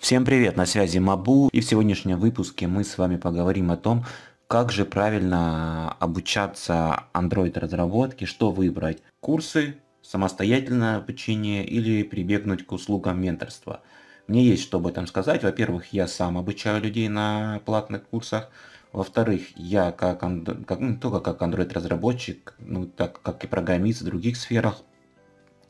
Всем привет, на связи Мабу, и в сегодняшнем выпуске мы с вами поговорим о том, как же правильно обучаться Android разработке, что выбрать, курсы, самостоятельное обучение или прибегнуть к услугам менторства. Мне есть что об этом сказать. Во-первых, я сам обучаю людей на платных курсах. Во-вторых, я как, как не только как Android разработчик, ну так как и программист в других сферах,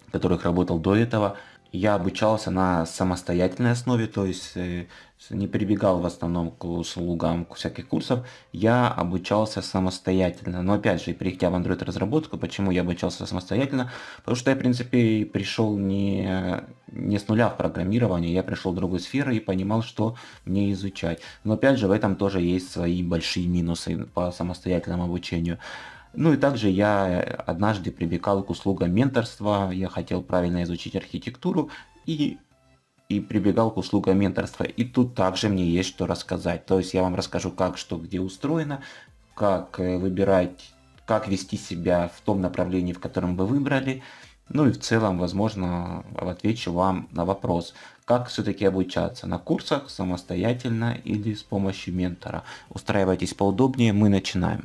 в которых работал до этого, я обучался на самостоятельной основе, то есть э, не прибегал в основном к услугам к всяких курсов, я обучался самостоятельно. Но опять же, перейдя в Android разработку, почему я обучался самостоятельно? Потому что я, в принципе, пришел не, не с нуля в программирование, я пришел в другую сферу и понимал, что мне изучать. Но опять же, в этом тоже есть свои большие минусы по самостоятельному обучению. Ну и также я э, однажды прибегал к услугам менторства, я хотел правильно изучить архитектуру и, и прибегал к услугам менторства. И тут также мне есть что рассказать. То есть я вам расскажу, как что где устроено, как э, выбирать, как вести себя в том направлении, в котором вы выбрали. Ну и в целом, возможно, отвечу вам на вопрос, как все-таки обучаться, на курсах, самостоятельно или с помощью ментора. Устраивайтесь поудобнее, мы начинаем.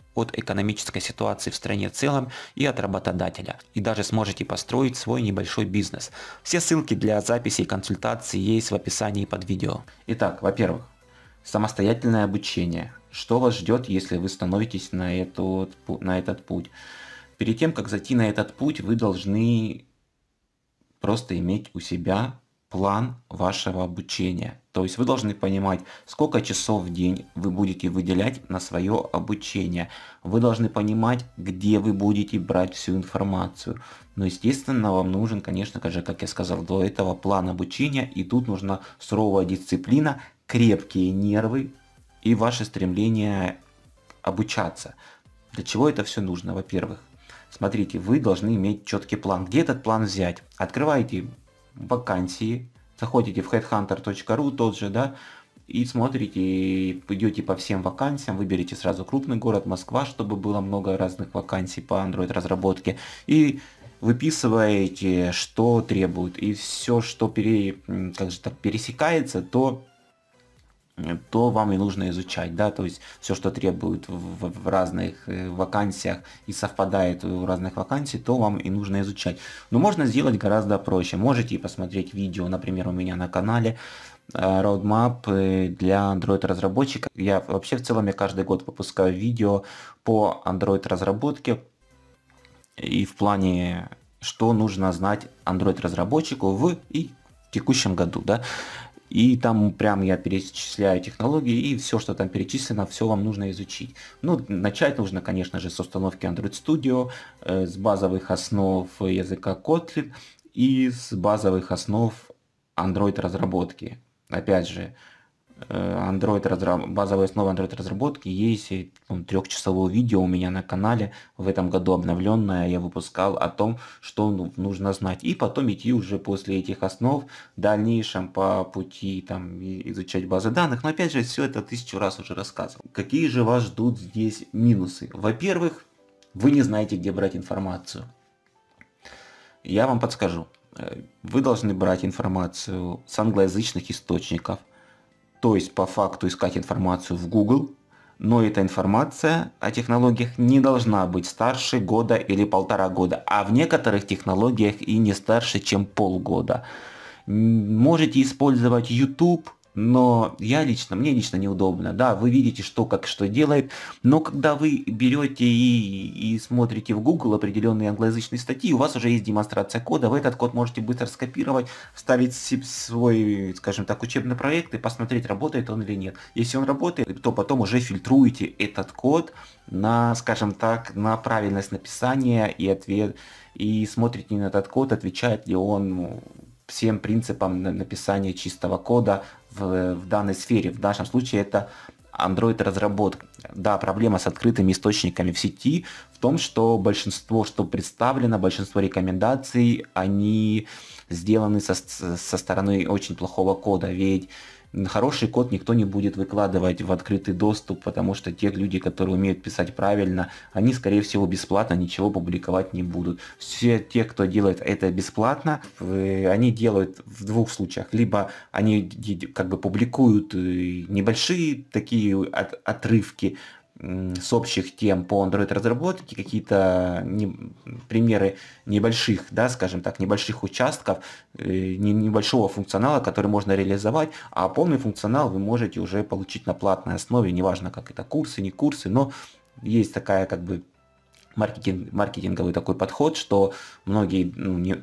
от экономической ситуации в стране в целом и от работодателя, и даже сможете построить свой небольшой бизнес. Все ссылки для записи и консультации есть в описании под видео. Итак, во-первых, самостоятельное обучение. Что вас ждет, если вы становитесь на этот, на этот путь? Перед тем, как зайти на этот путь, вы должны просто иметь у себя план вашего обучения. То есть вы должны понимать, сколько часов в день вы будете выделять на свое обучение. Вы должны понимать, где вы будете брать всю информацию. Но, естественно, вам нужен, конечно же, как я сказал до этого, план обучения. И тут нужна суровая дисциплина, крепкие нервы и ваше стремление обучаться. Для чего это все нужно? Во-первых, смотрите, вы должны иметь четкий план. Где этот план взять? Открываете вакансии, заходите в headhunter.ru тот же, да, и смотрите, идете по всем вакансиям, выберите сразу крупный город Москва, чтобы было много разных вакансий по Android разработке, и выписываете, что требуют, и все, что пере, как же так, пересекается, то Э, то вам и нужно изучать, да, то есть все, что требует в, в разных э, вакансиях и совпадает в разных вакансиях, то вам и нужно изучать. Но можно сделать гораздо проще. Можете посмотреть видео, например, у меня на канале, э, roadmap для Android разработчика. Я вообще в целом я каждый год выпускаю видео по Android разработке и в плане, что нужно знать Android разработчику в и в текущем году, да. И там прям я перечисляю технологии, и все, что там перечислено, все вам нужно изучить. Ну, начать нужно, конечно же, с установки Android Studio, э, с базовых основ языка Kotlin и с базовых основ Android разработки. Опять же, Э, Android разраб... базовые основы Android разработки. Есть э, ну, трехчасовое видео у меня на канале в этом году обновленное. Я выпускал о том, что ну, нужно знать. И потом идти уже после этих основ в дальнейшем по пути там, изучать базы данных. Но опять же, все это тысячу раз уже рассказывал. Какие же вас ждут здесь минусы? Во-первых, вы не знаете, где брать информацию. Я вам подскажу. Э, вы должны брать информацию с англоязычных источников – то есть по факту искать информацию в Google, но эта информация о технологиях не должна быть старше года или полтора года, а в некоторых технологиях и не старше, чем полгода. Можете использовать YouTube, но я лично, мне лично неудобно, да, вы видите, что как что делает, но когда вы берете и, и смотрите в Google определенные англоязычные статьи, у вас уже есть демонстрация кода, вы этот код можете быстро скопировать, вставить свой, скажем так, учебный проект и посмотреть, работает он или нет. Если он работает, то потом уже фильтруете этот код на, скажем так, на правильность написания и ответ, и смотрите на этот код, отвечает ли он всем принципам написания чистого кода в, в данной сфере. В нашем случае это Android разработка. Да, проблема с открытыми источниками в сети в том, что большинство, что представлено, большинство рекомендаций, они сделаны со, со стороны очень плохого кода, ведь хороший код никто не будет выкладывать в открытый доступ, потому что те люди, которые умеют писать правильно, они, скорее всего, бесплатно ничего публиковать не будут. Все те, кто делает это бесплатно, они делают в двух случаях. Либо они как бы публикуют э, небольшие такие от, отрывки, с общих тем по Android разработке, какие-то не, примеры небольших, да, скажем так, небольших участков, э, не, небольшого функционала, который можно реализовать, а полный функционал вы можете уже получить на платной основе, неважно, как это курсы, не курсы, но есть такая как бы маркетинг, маркетинговый такой подход, что многие, ну, не,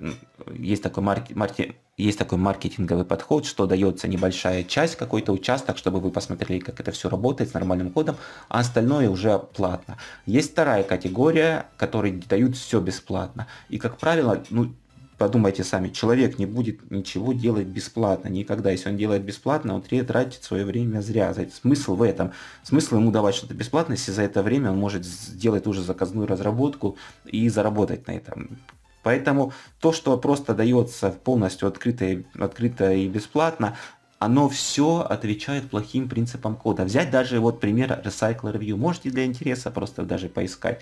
есть такой маркетинг, маркетинг есть такой маркетинговый подход, что дается небольшая часть, какой-то участок, чтобы вы посмотрели, как это все работает с нормальным кодом, а остальное уже платно. Есть вторая категория, которые дают все бесплатно. И, как правило, ну, подумайте сами, человек не будет ничего делать бесплатно никогда. Если он делает бесплатно, он тратит свое время зря. Смысл в этом. Смысл ему давать что-то бесплатно, если за это время он может сделать уже заказную разработку и заработать на этом. Поэтому то, что просто дается полностью открыто и, открыто и бесплатно, оно все отвечает плохим принципам кода. Взять даже вот пример Recycler View. Можете для интереса просто даже поискать.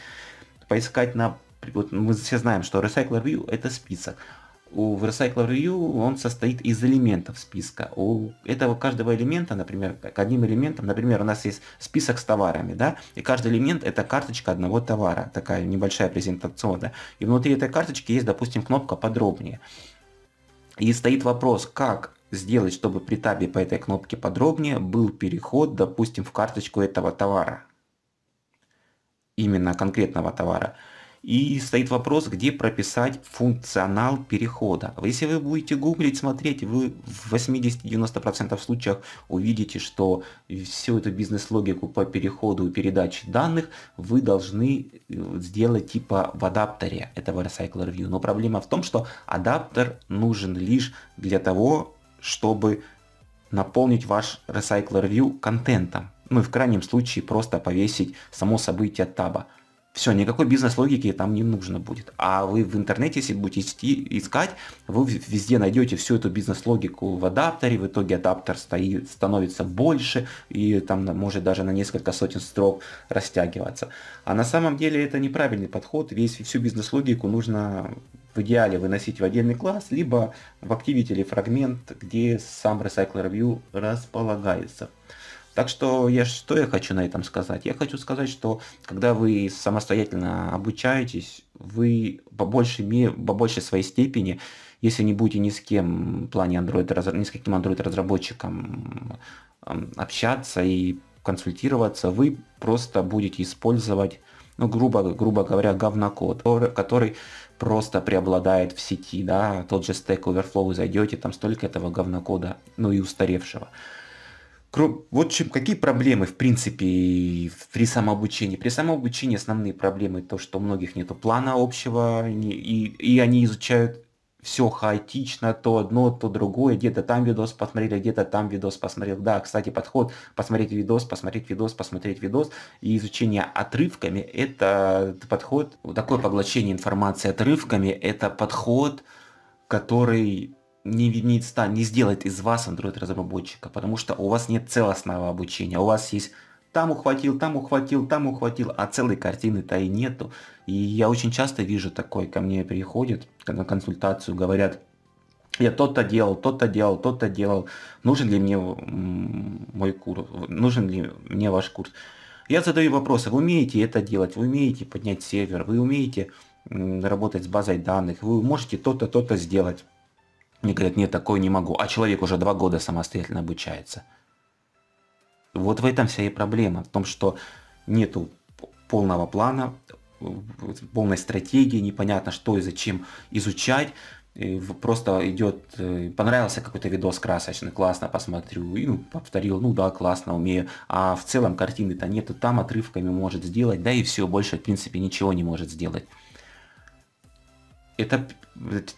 Поискать на... Вот мы все знаем, что Recycler View это список у Recycler View он состоит из элементов списка. У этого каждого элемента, например, к одним элементам, например, у нас есть список с товарами, да, и каждый элемент это карточка одного товара, такая небольшая презентационная. И внутри этой карточки есть, допустим, кнопка подробнее. И стоит вопрос, как сделать, чтобы при табе по этой кнопке подробнее был переход, допустим, в карточку этого товара, именно конкретного товара. И стоит вопрос, где прописать функционал перехода. Если вы будете гуглить, смотреть, вы в 80-90% случаев увидите, что всю эту бизнес-логику по переходу и передаче данных вы должны э, сделать типа в адаптере этого Recycler View. Но проблема в том, что адаптер нужен лишь для того, чтобы наполнить ваш Recycler View контентом. Ну и в крайнем случае просто повесить само событие таба. Все, никакой бизнес-логики там не нужно будет. А вы в интернете, если будете искать, вы везде найдете всю эту бизнес-логику в адаптере, в итоге адаптер стоит, становится больше, и там может даже на несколько сотен строк растягиваться. А на самом деле это неправильный подход, весь, всю бизнес-логику нужно в идеале выносить в отдельный класс, либо в Activity или фрагмент, где сам Recycler View располагается. Так что я что я хочу на этом сказать? Я хочу сказать, что когда вы самостоятельно обучаетесь, вы по большей, по большей своей степени, если не будете ни с кем в плане Android, ни с каким Android разработчиком общаться и консультироваться, вы просто будете использовать, ну, грубо, грубо говоря, говнокод, который просто преобладает в сети, да, тот же Stack Overflow, вы зайдете, там столько этого говнокода, ну и устаревшего вот чем, какие проблемы, в принципе, при самообучении? При самообучении основные проблемы то, что у многих нет плана общего, и, и они изучают все хаотично, то одно, то другое, где-то там видос посмотрели, где-то там видос посмотрел. Да, кстати, подход посмотреть видос, посмотреть видос, посмотреть видос и изучение отрывками – это подход, вот такое поглощение информации отрывками – это подход, который не, не, не сделает из вас Android-разработчика, потому что у вас нет целостного обучения, у вас есть там ухватил, там ухватил, там ухватил, а целой картины-то и нету. И я очень часто вижу такой, ко мне приходят на консультацию, говорят, я то-то делал, то-то делал, то-то делал, нужен ли мне мой курс, нужен ли мне ваш курс. Я задаю вопросы, вы умеете это делать, вы умеете поднять сервер, вы умеете работать с базой данных, вы можете то-то, то-то сделать. Мне говорят, нет, такое не могу. А человек уже два года самостоятельно обучается. Вот в этом вся и проблема. В том, что нету полного плана, полной стратегии, непонятно что и зачем изучать. И просто идет, э, понравился какой-то видос красочный, классно посмотрю, и ну, повторил, ну да, классно, умею. А в целом картины-то нету, там отрывками может сделать, да и все, больше в принципе ничего не может сделать это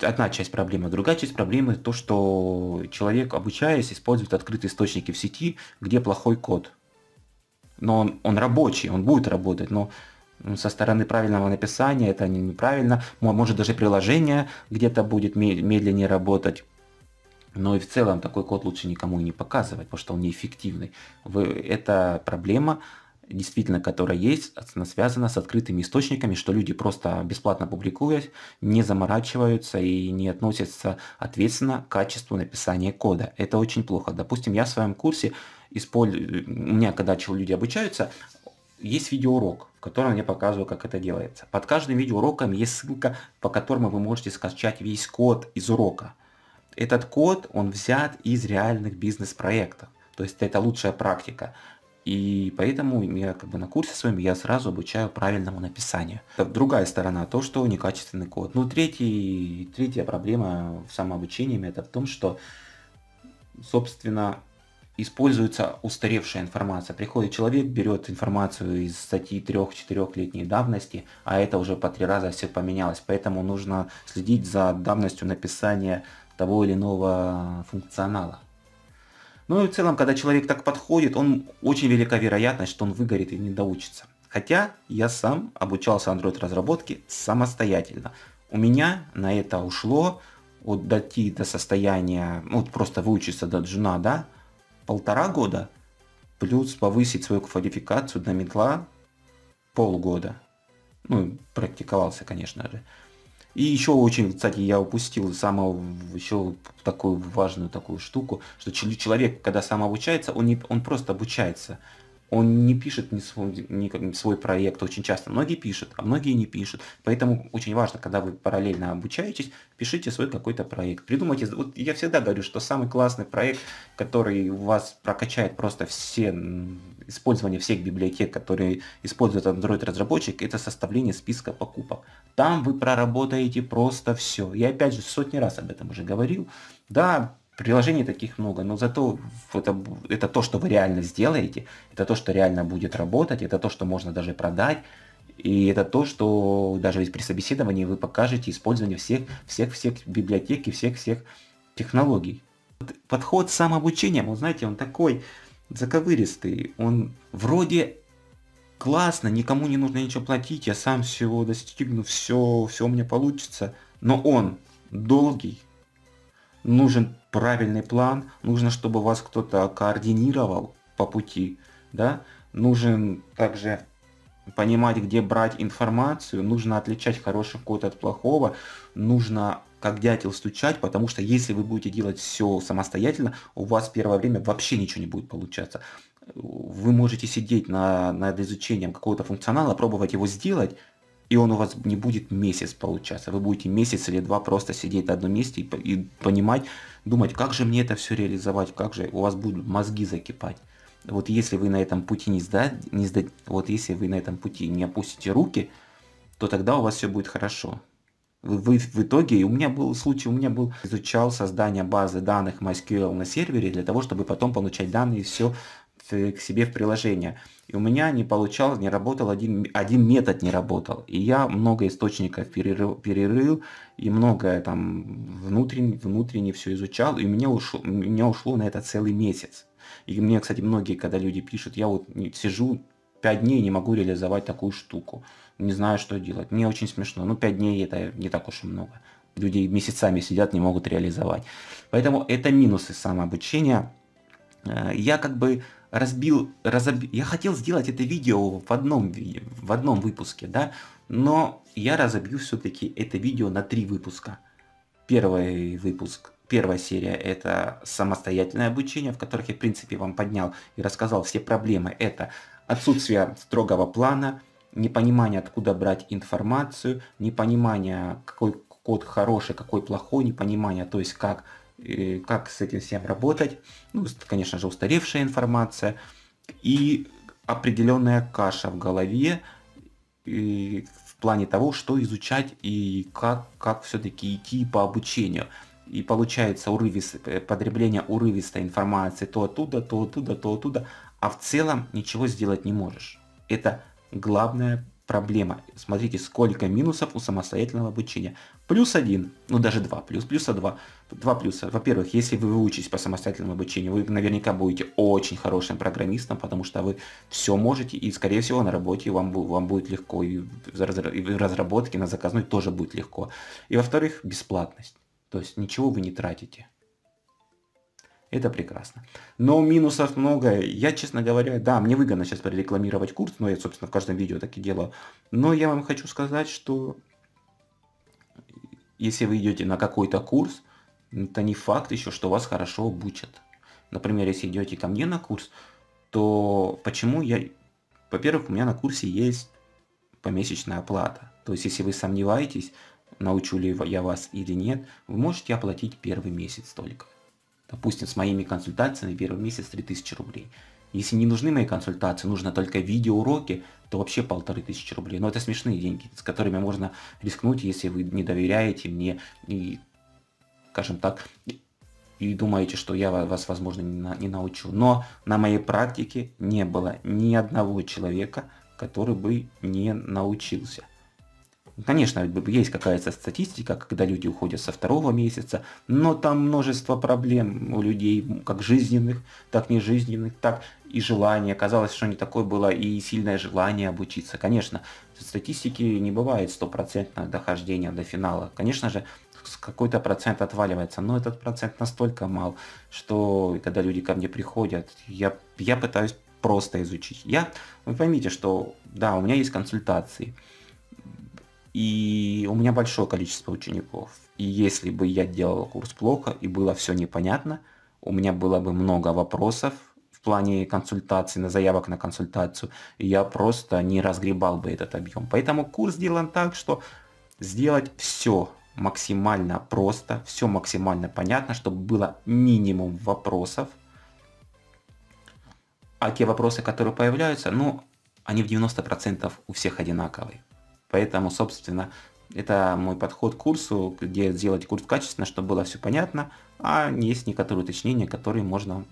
одна часть проблемы. Другая часть проблемы то, что человек, обучаясь, использует открытые источники в сети, где плохой код. Но он, он рабочий, он будет работать, но со стороны правильного написания это неправильно. Может даже приложение где-то будет медленнее работать. Но и в целом такой код лучше никому и не показывать, потому что он неэффективный. Это проблема, действительно, которая есть, она связана с открытыми источниками, что люди просто бесплатно публикуют, не заморачиваются и не относятся ответственно к качеству написания кода. Это очень плохо. Допустим, я в своем курсе использую, у меня, когда люди обучаются, есть видеоурок, в котором я показываю, как это делается. Под каждым видеоуроком есть ссылка, по которому вы можете скачать весь код из урока. Этот код, он взят из реальных бизнес-проектов. То есть это лучшая практика. И поэтому я как бы на курсе своем я сразу обучаю правильному написанию. Другая сторона, то, что некачественный код. Ну, третий, третья проблема в самообучении это в том, что, собственно, используется устаревшая информация. Приходит человек, берет информацию из статьи 3-4 летней давности, а это уже по три раза все поменялось. Поэтому нужно следить за давностью написания того или иного функционала. Ну и в целом, когда человек так подходит, он очень велика вероятность, что он выгорит и не доучится. Хотя я сам обучался Android разработке самостоятельно. У меня на это ушло от дойти до состояния, ну, вот просто выучиться до джуна, да, полтора года, плюс повысить свою квалификацию до медла полгода. Ну, практиковался, конечно же. И еще очень, кстати, я упустил самую еще такую важную такую штуку, что человек, когда сам обучается, он, не, он просто обучается он не пишет ни свой, не свой проект очень часто. Многие пишут, а многие не пишут. Поэтому очень важно, когда вы параллельно обучаетесь, пишите свой какой-то проект. Придумайте, вот я всегда говорю, что самый классный проект, который у вас прокачает просто все использование всех библиотек, которые использует Android-разработчик, это составление списка покупок. Там вы проработаете просто все. Я опять же сотни раз об этом уже говорил. Да, Приложений таких много, но зато это, это то, что вы реально сделаете, это то, что реально будет работать, это то, что можно даже продать, и это то, что даже при собеседовании вы покажете использование всех, всех, всех библиотек и всех, всех технологий. Подход с самообучением, вы знаете, он такой заковыристый, он вроде классно, никому не нужно ничего платить, я сам всего достигну, все, все у меня получится, но он долгий, нужен правильный план, нужно, чтобы вас кто-то координировал по пути, да, нужен также понимать, где брать информацию, нужно отличать хороший код от плохого, нужно как дятел стучать, потому что если вы будете делать все самостоятельно, у вас первое время вообще ничего не будет получаться. Вы можете сидеть на, над изучением какого-то функционала, пробовать его сделать, и он у вас не будет месяц получаться. Вы будете месяц или два просто сидеть на одном месте и, и понимать, думать, как же мне это все реализовать, как же у вас будут мозги закипать. Вот если вы на этом пути не сдать, не сдать, вот если вы на этом пути не опустите руки, то тогда у вас все будет хорошо. Вы, вы в итоге, у меня был случай, у меня был, изучал создание базы данных MySQL на сервере для того, чтобы потом получать данные и все Э, к себе в приложение. И у меня не получалось, не работал, один, один метод не работал. И я много источников перерыл, перерыл и многое там внутренне, внутренне все изучал, и у меня, ушло, у меня ушло на это целый месяц. И мне, кстати, многие, когда люди пишут, я вот сижу 5 дней не могу реализовать такую штуку. Не знаю, что делать. Мне очень смешно. Ну, 5 дней это не так уж и много. Люди месяцами сидят, не могут реализовать. Поэтому это минусы самообучения – Э, я как бы разбил, разоб... я хотел сделать это видео в одном, в одном выпуске, да, но я разобью все-таки это видео на три выпуска. Первый выпуск, первая серия это самостоятельное обучение, в которых я, в принципе, вам поднял и рассказал все проблемы. Это отсутствие строгого плана, непонимание, откуда брать информацию, непонимание, какой код хороший, какой плохой, непонимание, то есть как и как с этим всем работать, ну, конечно же, устаревшая информация и определенная каша в голове и в плане того, что изучать и как, как все-таки идти по обучению. И получается урывис, э, потребление урывистой информации то оттуда, то оттуда, то оттуда, а в целом ничего сделать не можешь. Это главная проблема. Смотрите, сколько минусов у самостоятельного обучения. Плюс один, ну даже два, плюс плюса два. Два плюса. Во-первых, если вы выучитесь по самостоятельному обучению, вы наверняка будете очень хорошим программистом, потому что вы все можете, и, скорее всего, на работе вам, вам будет легко, и в разработке на заказной тоже будет легко. И, во-вторых, бесплатность. То есть ничего вы не тратите. Это прекрасно. Но минусов много. Я, честно говоря, да, мне выгодно сейчас прорекламировать курс, но я, собственно, в каждом видео так и делаю. Но я вам хочу сказать, что если вы идете на какой-то курс, это не факт еще, что вас хорошо обучат. Например, если идете ко мне на курс, то почему я... Во-первых, у меня на курсе есть помесячная оплата. То есть, если вы сомневаетесь, научу ли я вас или нет, вы можете оплатить первый месяц только допустим, с моими консультациями первый месяц 3000 рублей. Если не нужны мои консультации, нужно только видеоуроки, то вообще полторы тысячи рублей. Но это смешные деньги, с которыми можно рискнуть, если вы не доверяете мне и, скажем так, и думаете, что я вас, возможно, не, на, не научу. Но на моей практике не было ни одного человека, который бы не научился. Конечно, есть какая-то статистика, когда люди уходят со второго месяца, но там множество проблем у людей, как жизненных, так не жизненных, так и желание. Казалось, что не такое было и сильное желание обучиться. Конечно, статистики не бывает стопроцентного дохождения до финала. Конечно же, какой-то процент отваливается, но этот процент настолько мал, что когда люди ко мне приходят, я, я пытаюсь просто изучить. Я, вы поймите, что да, у меня есть консультации, и у меня большое количество учеников. И если бы я делал курс плохо и было все непонятно, у меня было бы много вопросов в плане консультации, на заявок на консультацию, и я просто не разгребал бы этот объем. Поэтому курс сделан так, что сделать все максимально просто, все максимально понятно, чтобы было минимум вопросов. А те вопросы, которые появляются, ну, они в 90% у всех одинаковые. Поэтому, собственно, это мой подход к курсу, где сделать курс качественно, чтобы было все понятно, а есть некоторые уточнения, которые можно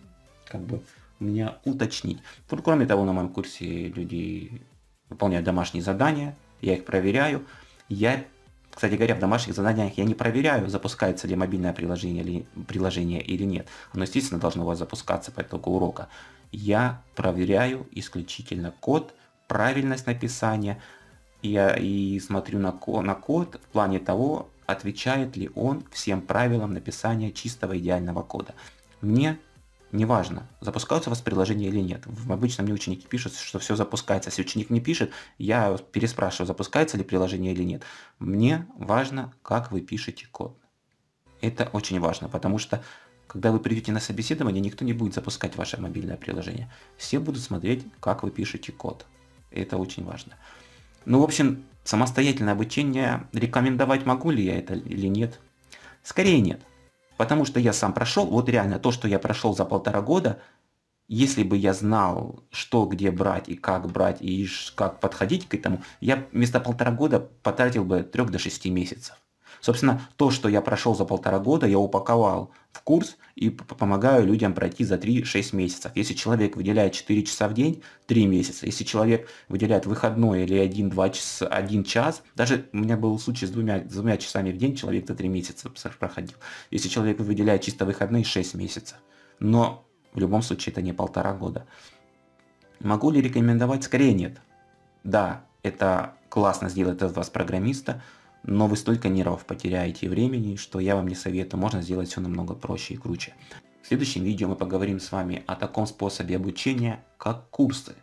как бы меня уточнить. Вот, кроме того, на моем курсе люди выполняют домашние задания, я их проверяю. Я, кстати говоря, в домашних заданиях я не проверяю, запускается ли мобильное приложение или, приложение или нет. Оно, естественно, должно у вас запускаться по итогу урока. Я проверяю исключительно код, правильность написания, я и смотрю на, на код в плане того, отвечает ли он всем правилам написания чистого идеального кода. Мне неважно, запускаются у вас приложения или нет. Обычно мне ученики пишут, что все запускается. Если ученик не пишет, я переспрашиваю, запускается ли приложение или нет. Мне важно, как вы пишете код. Это очень важно, потому что когда вы придете на собеседование, никто не будет запускать ваше мобильное приложение. Все будут смотреть, как вы пишете код. Это очень важно. Ну, в общем, самостоятельное обучение рекомендовать могу ли я это или нет? Скорее нет. Потому что я сам прошел, вот реально то, что я прошел за полтора года, если бы я знал, что где брать и как брать и как подходить к этому, я вместо полтора года потратил бы трех до шести месяцев. Собственно, то, что я прошел за полтора года, я упаковал в курс и помогаю людям пройти за 3-6 месяцев. Если человек выделяет 4 часа в день, 3 месяца. Если человек выделяет выходной или 1-2 часа, 1 час, даже у меня был случай с двумя, с двумя часами в день, человек за 3 месяца проходил. Если человек выделяет чисто выходные, 6 месяцев. Но в любом случае это не полтора года. Могу ли рекомендовать? Скорее нет. Да, это классно сделать из вас программиста, но вы столько нервов потеряете и времени, что я вам не советую, можно сделать все намного проще и круче. В следующем видео мы поговорим с вами о таком способе обучения, как курсы.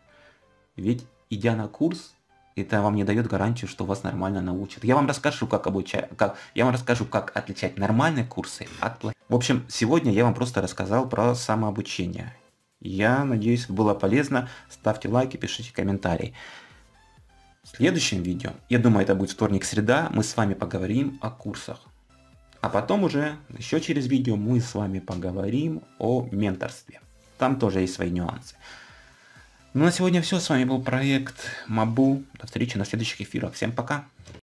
Ведь идя на курс, это вам не дает гарантию, что вас нормально научат. Я вам расскажу, как обучать, как, я вам расскажу, как отличать нормальные курсы от плохих. В общем, сегодня я вам просто рассказал про самообучение. Я надеюсь, было полезно. Ставьте лайки, пишите комментарии. В следующем видео, я думаю это будет вторник-среда, мы с вами поговорим о курсах. А потом уже, еще через видео, мы с вами поговорим о менторстве. Там тоже есть свои нюансы. Ну на сегодня все, с вами был проект Мабу. До встречи на следующих эфирах. Всем пока!